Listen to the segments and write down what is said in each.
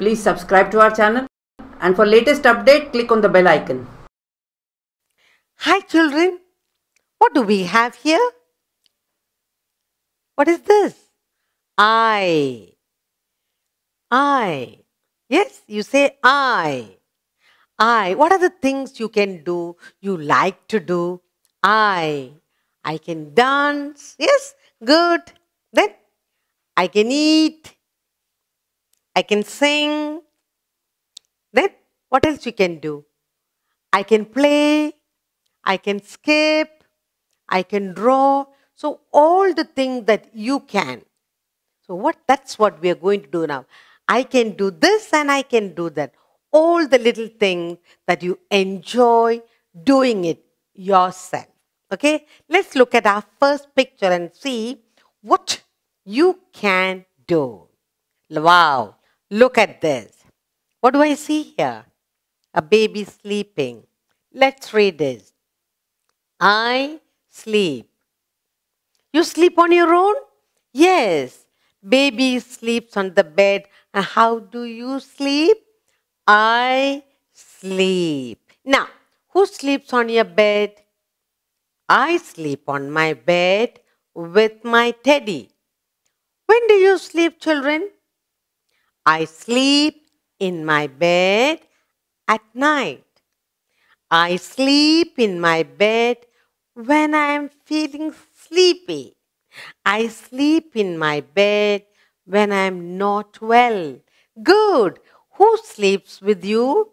Please subscribe to our channel and for latest update click on the bell icon. Hi children, what do we have here? What is this? I. I. Yes, you say I. I. What are the things you can do, you like to do? I. I can dance. Yes, good. Then I can eat. I can sing. Then what else you can do? I can play. I can skip. I can draw. So all the things that you can. So what that's what we are going to do now. I can do this and I can do that. All the little things that you enjoy doing it yourself. Okay, let's look at our first picture and see what you can do. Wow, Look at this. What do I see here? A baby sleeping. Let's read this. I sleep. You sleep on your own? Yes. Baby sleeps on the bed. And how do you sleep? I sleep. Now, who sleeps on your bed? I sleep on my bed with my teddy. When do you sleep, children? I sleep in my bed at night. I sleep in my bed when I am feeling sleepy. I sleep in my bed when I am not well. Good. Who sleeps with you?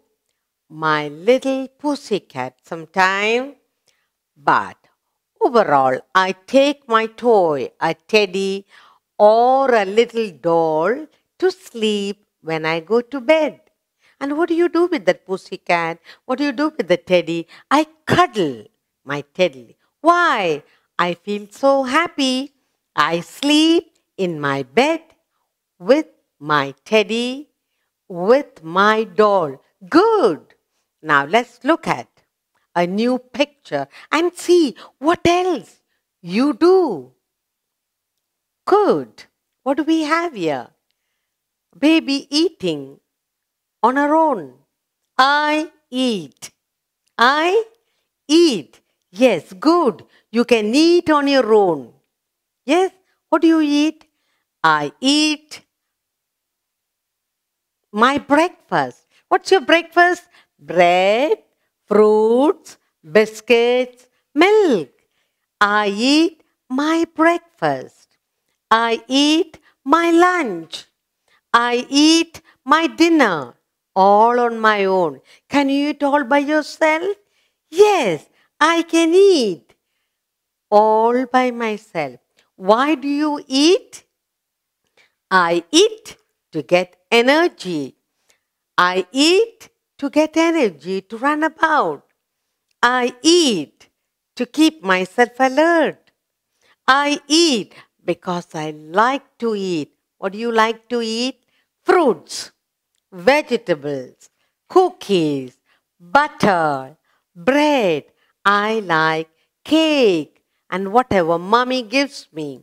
My little pussy cat. sometime. But overall, I take my toy, a teddy, or a little doll to sleep when I go to bed. And what do you do with that pussy cat? What do you do with the teddy? I cuddle my teddy. Why? I feel so happy. I sleep in my bed with my teddy, with my doll. Good. Now let's look at a new picture and see what else you do. Good. What do we have here? baby eating on her own. I eat. I eat. Yes, good. You can eat on your own. Yes, what do you eat? I eat my breakfast. What's your breakfast? Bread, fruits, biscuits, milk. I eat my breakfast. I eat my lunch. I eat my dinner all on my own. Can you eat all by yourself? Yes, I can eat all by myself. Why do you eat? I eat to get energy. I eat to get energy to run about. I eat to keep myself alert. I eat because I like to eat. What do you like to eat? Fruits, vegetables, cookies, butter, bread. I like cake and whatever mommy gives me.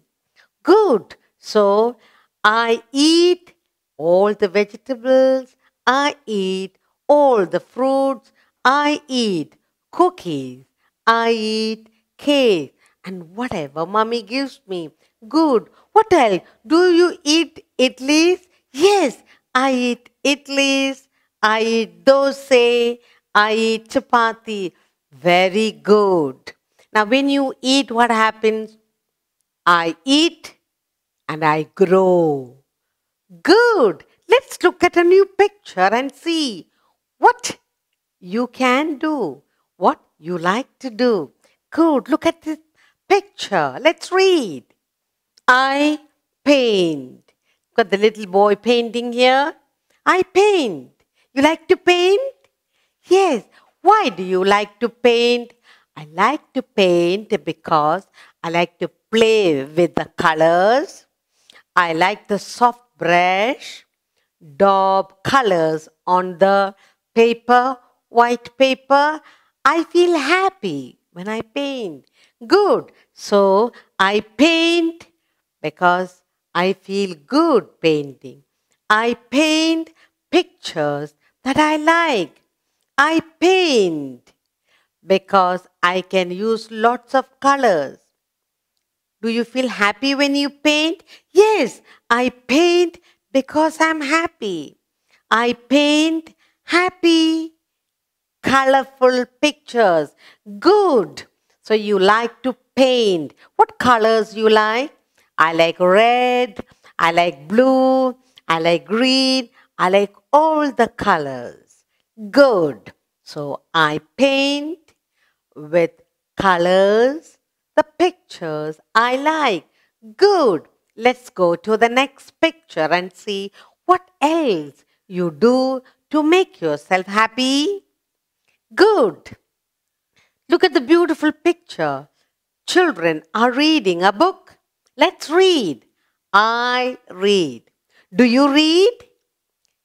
Good. So I eat all the vegetables. I eat all the fruits. I eat cookies. I eat cake and whatever mommy gives me. Good. What else? Do you eat idlis? Yes, I eat idlis, I eat dosa, I eat chapati. Very good. Now, when you eat, what happens? I eat and I grow. Good. Let's look at a new picture and see what you can do, what you like to do. Good. Look at this picture. Let's read. I paint. Got the little boy painting here. I paint. You like to paint? Yes. Why do you like to paint? I like to paint because I like to play with the colors. I like the soft brush, daub colors on the paper, white paper. I feel happy when I paint. Good. So I paint because I feel good painting. I paint pictures that I like. I paint because I can use lots of colors. Do you feel happy when you paint? Yes, I paint because I'm happy. I paint happy, colorful pictures. Good. So you like to paint. What colors you like? I like red, I like blue, I like green, I like all the colors. Good. So I paint with colors the pictures I like. Good. Let's go to the next picture and see what else you do to make yourself happy. Good. Look at the beautiful picture. Children are reading a book. Let's read. I read. Do you read?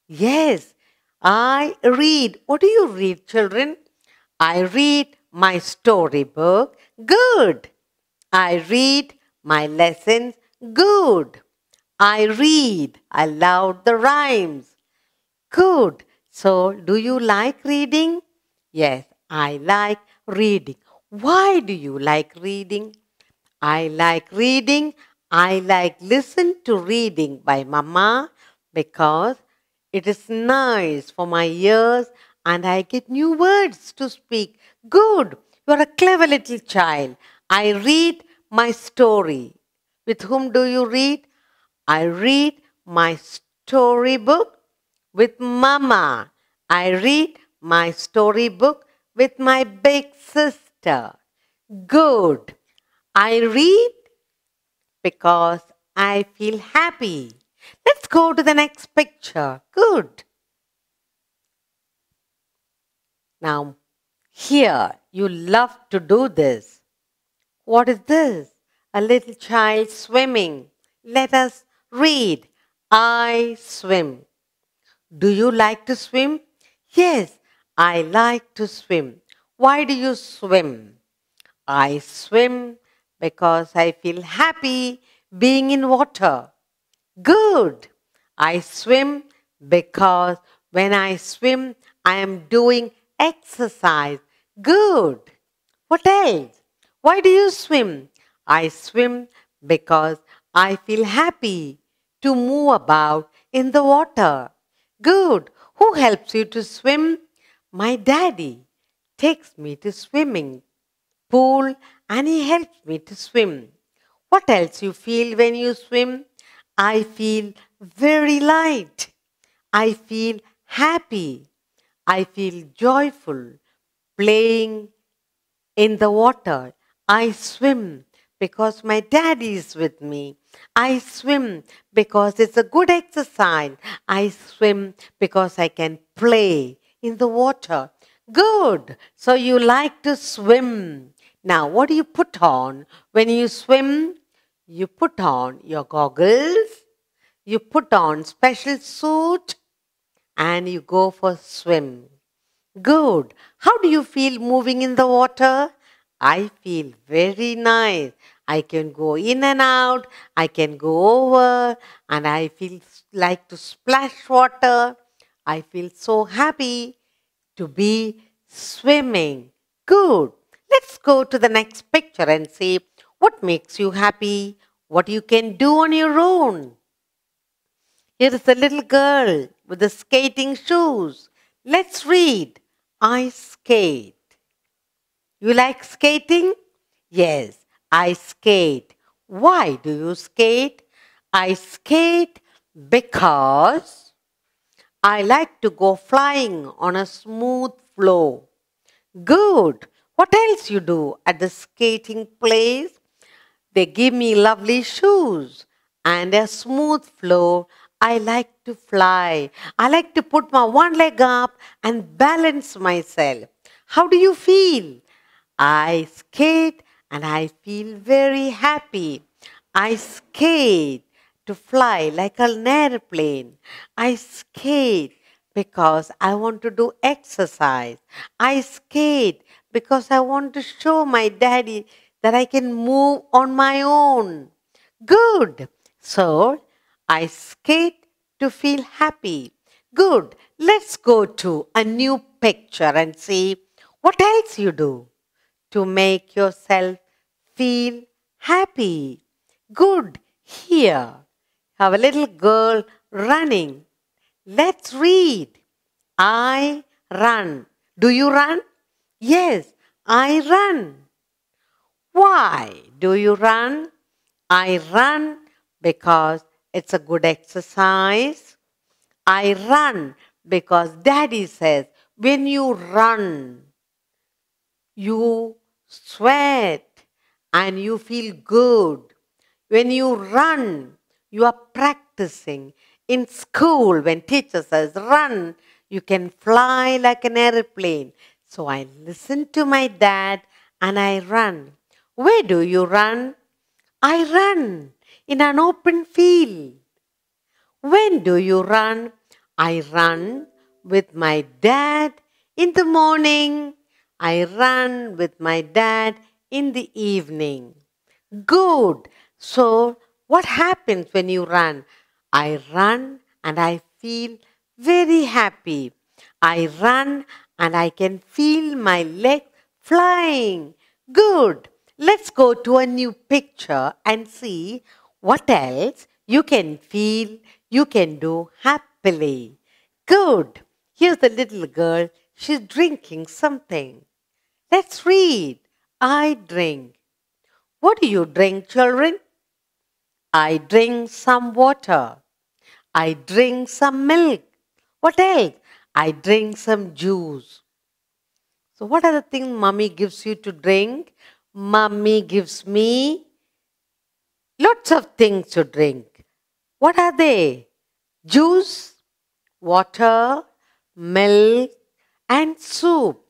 Yes, I read. What do you read, children? I read my storybook. Good. I read my lessons. Good. I read. aloud the rhymes. Good. So, do you like reading? Yes, I like reading. Why do you like reading? I like reading. I like listen to reading by mama because it is nice for my ears and I get new words to speak. Good. You are a clever little child. I read my story. With whom do you read? I read my storybook with mama. I read my storybook with my big sister. Good. I read because I feel happy. Let's go to the next picture. Good. Now, here you love to do this. What is this? A little child swimming. Let us read. I swim. Do you like to swim? Yes, I like to swim. Why do you swim? I swim because I feel happy being in water. Good. I swim because when I swim, I am doing exercise. Good. What else? Why do you swim? I swim because I feel happy to move about in the water. Good. Who helps you to swim? My daddy takes me to swimming pool and he helped me to swim. What else you feel when you swim? I feel very light. I feel happy. I feel joyful playing in the water. I swim because my daddy is with me. I swim because it's a good exercise. I swim because I can play in the water. Good. So you like to swim. Now, what do you put on when you swim? You put on your goggles, you put on special suit, and you go for swim. Good. How do you feel moving in the water? I feel very nice. I can go in and out, I can go over, and I feel like to splash water. I feel so happy to be swimming. Good. Let's go to the next picture and see what makes you happy, what you can do on your own. Here is a little girl with the skating shoes. Let's read. I skate. You like skating? Yes, I skate. Why do you skate? I skate because I like to go flying on a smooth flow. Good. What else you do at the skating place? They give me lovely shoes and a smooth floor. I like to fly. I like to put my one leg up and balance myself. How do you feel? I skate and I feel very happy. I skate to fly like an airplane. I skate because I want to do exercise. I skate because I want to show my daddy that I can move on my own. Good. So I skate to feel happy. Good. Let's go to a new picture and see what else you do to make yourself feel happy. Good. Here, have a little girl running. Let's read. I run. Do you run? Yes, I run. Why do you run? I run because it's a good exercise. I run because daddy says when you run, you sweat and you feel good. When you run, you are practicing. In school, when teacher says run, you can fly like an airplane. So I listen to my dad and I run. Where do you run? I run in an open field. When do you run? I run with my dad in the morning. I run with my dad in the evening. Good. So, what happens when you run? I run and I feel very happy. I run and I can feel my leg flying. Good. Let's go to a new picture and see what else you can feel you can do happily. Good. Here's the little girl. She's drinking something. Let's read. I drink. What do you drink, children? I drink some water. I drink some milk. What else? I drink some juice. So what are the things mummy gives you to drink? Mummy gives me lots of things to drink. What are they? Juice, water, milk and soup.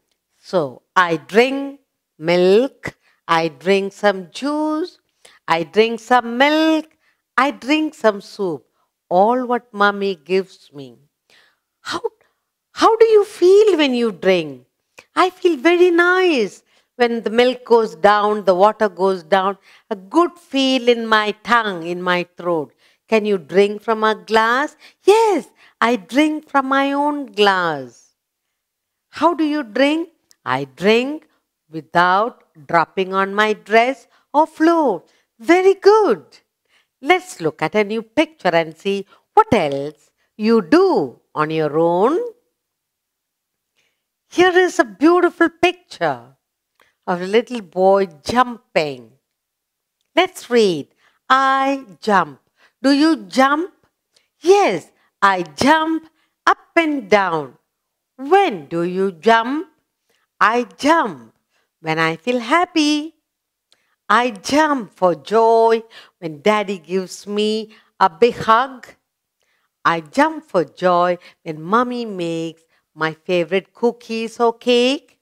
So I drink milk, I drink some juice, I drink some milk, I drink some soup. All what mummy gives me. How when you drink. I feel very nice when the milk goes down, the water goes down, a good feel in my tongue, in my throat. Can you drink from a glass? Yes, I drink from my own glass. How do you drink? I drink without dropping on my dress or floor. Very good. Let's look at a new picture and see what else you do on your own. Here is a beautiful picture of a little boy jumping. Let's read. I jump. Do you jump? Yes, I jump up and down. When do you jump? I jump when I feel happy. I jump for joy when daddy gives me a big hug. I jump for joy when mommy makes my favorite cookies or cake.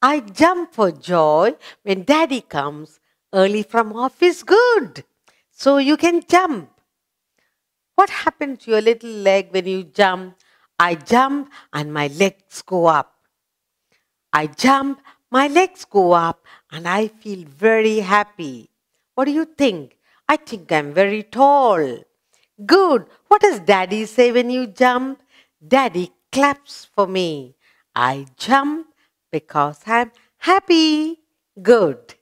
I jump for joy when daddy comes early from office. Good. So you can jump. What happened to your little leg when you jump? I jump and my legs go up. I jump, my legs go up and I feel very happy. What do you think? I think I'm very tall. Good. What does daddy say when you jump? Daddy claps for me. I jump because I'm happy. Good.